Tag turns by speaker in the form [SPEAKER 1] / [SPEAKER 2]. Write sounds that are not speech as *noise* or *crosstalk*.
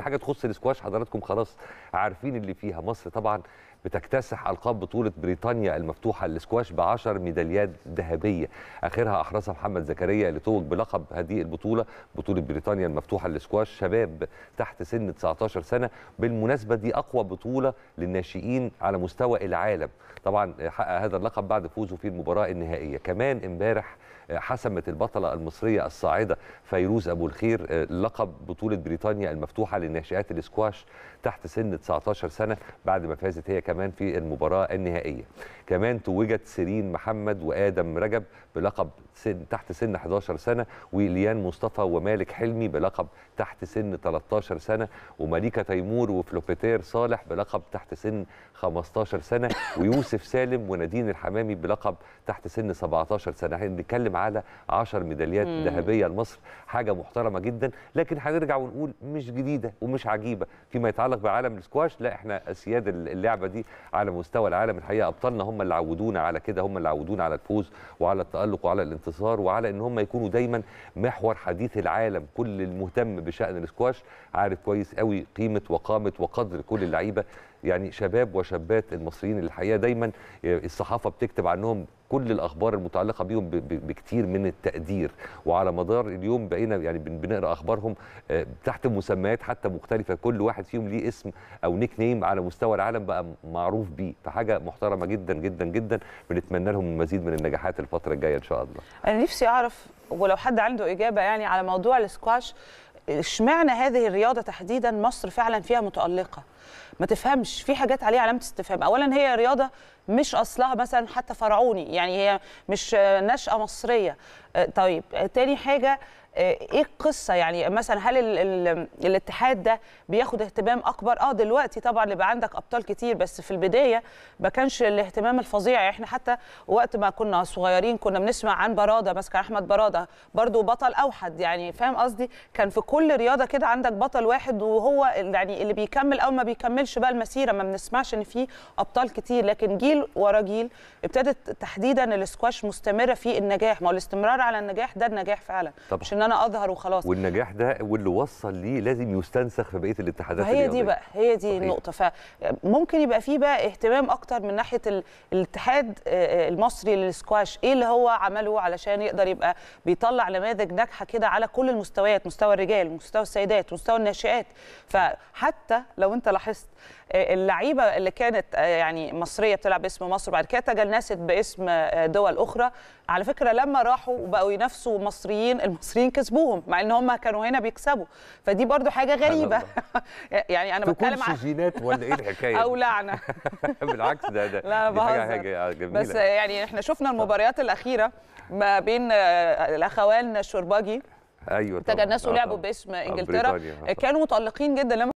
[SPEAKER 1] دي حاجه تخص الاسكواش حضراتكم خلاص عارفين اللي فيها مصر طبعا بتكتسح القاب بطوله بريطانيا المفتوحه للسكواش ب 10 ميداليات ذهبيه اخرها احرزها محمد زكريا اللي توج بلقب هذه البطوله بطوله بريطانيا المفتوحه للسكواش شباب تحت سن 19 سنه بالمناسبه دي اقوى بطوله للناشئين على مستوى العالم طبعا حقق هذا اللقب بعد فوزه في المباراه النهائيه كمان امبارح حسمت البطله المصريه الصاعده فيروز ابو الخير لقب بطوله بريطانيا المفتوحه للناشئات الاسكواش تحت سن 19 سنه بعد ما فازت هي كمان في المباراه النهائيه. كمان توجت سيرين محمد وادم رجب بلقب سن تحت سن 11 سنه وليان مصطفى ومالك حلمي بلقب تحت سن 13 سنه ومليكه تيمور وفلوبيتير صالح بلقب تحت سن 15 سنه ويوسف سالم ونادين الحمامي بلقب تحت سن 17 سنه احنا بنتكلم على 10 ميداليات ذهبيه لمصر حاجه محترمه جدا لكن هنرجع ونقول مش جديده ومش عجيبه فيما يتعلق بعالم السكواش لا احنا اسياد اللعبه دي على مستوى العالم الحقيقه ابطالنا هم اللي عودونا على كده هم اللي عودونا على الفوز وعلى التالق وعلى الانتصار وعلى ان هم يكونوا دايما محور حديث العالم كل المهتم بشان السكواش عارف كويس قوي قيمه وقامه وقدر كل اللعيبه يعني شباب وشابات المصريين اللي الحقيقه دايما الصحافه بتكتب عنهم كل الاخبار المتعلقه بيهم بكتير من التقدير وعلى مدار اليوم بقينا يعني بنقرا اخبارهم آه، تحت مسميات حتى مختلفه كل واحد فيهم ليه اسم او نيك نيم على مستوى العالم بقى معروف بيه فحاجه محترمه جدا جدا جدا بنتمنى لهم المزيد من النجاحات الفتره الجايه ان شاء الله
[SPEAKER 2] انا نفسي اعرف ولو حد عنده اجابه يعني على موضوع السكواش اشمعنى هذه الرياضه تحديدا مصر فعلا فيها متالقه ما تفهمش في حاجات عليها علامه استفهام اولا هي رياضه مش اصلها مثلا حتى فرعوني يعني هي مش نشاه مصريه آه، طيب آه، تاني حاجه آه، ايه القصه يعني مثلا هل الـ الـ الاتحاد ده بياخد اهتمام اكبر اه دلوقتي طبعا اللي بقى عندك ابطال كتير بس في البدايه ما كانش الاهتمام الفظيع احنا حتى وقت ما كنا صغيرين كنا بنسمع عن براده بس كان احمد براده برضو بطل اوحد يعني فاهم قصدي كان في كل رياضه كده عندك بطل واحد وهو يعني اللي بيكمل او ما بيكملش بقى المسيره ما بنسمعش ان في ابطال كتير لكن جه جيل ورا جيل ابتدت تحديدا الاسكواش مستمره في النجاح ما هو الاستمرار على النجاح ده النجاح فعلا طبعا. مش ان انا اظهر وخلاص
[SPEAKER 1] والنجاح ده واللي وصل ليه لازم يستنسخ في بقيه الاتحادات هي دي بقى
[SPEAKER 2] هي دي صحيح. النقطه فممكن يبقى في بقى اهتمام اكتر من ناحيه الاتحاد آه، آه، المصري للسكواش ايه اللي هو عمله علشان يقدر يبقى بيطلع نماذج ناجحه كده على كل المستويات مستوى الرجال مستوى السيدات مستوى الناشئات فحتى لو انت لاحظت آه، اللعيبه اللي كانت يعني مصريه بتلعب باسم مصر وبعد كده تجنست باسم آه، دول اخرى على فكره لما راحوا وبقوا ينافسوا مصريين المصريين كسبوهم مع ان هم كانوا هنا بيكسبوا فدي برضو حاجه غريبه *laughs* يعني انا بتكلم عن
[SPEAKER 1] جينات ولا ايه الحكايه او لعنه *laughs* بالعكس ده ده *laughs* لا دي حاجه حاجه جميله بس يعني
[SPEAKER 2] احنا شفنا المباريات الاخيره ما بين آه، الاخوان الشرباجي
[SPEAKER 1] ايوه تجنسوا آه، لعبوا باسم انجلترا
[SPEAKER 2] كانوا متالقين جدا لما